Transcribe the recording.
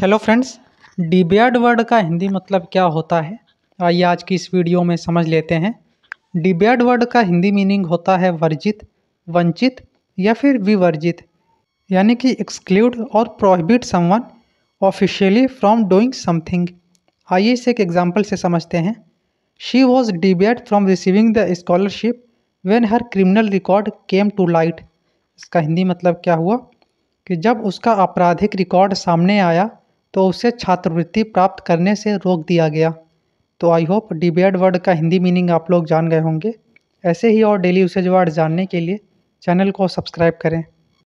hello friends डिबियर्ड word का हिंदी मतलब क्या होता है आइए आज की इस वीडियो में समझ लेते हैं डिबियर्ड वर्ड का हिंदी मीनिंग होता है वर्जित वंचित या फिर विवर्जित यानी कि एक्सक्लूड और prohibit someone officially from doing something आइए इसे एक एग्जाम्पल से समझते हैं she was debarred from receiving the scholarship when her criminal record came to light इसका हिंदी मतलब क्या हुआ कि जब उसका आपराधिक रिकॉर्ड सामने आया तो उसे छात्रवृत्ति प्राप्त करने से रोक दिया गया तो आई होप डिबेट वर्ड का हिंदी मीनिंग आप लोग जान गए होंगे ऐसे ही और डेली यूसेज वर्ड जानने के लिए चैनल को सब्सक्राइब करें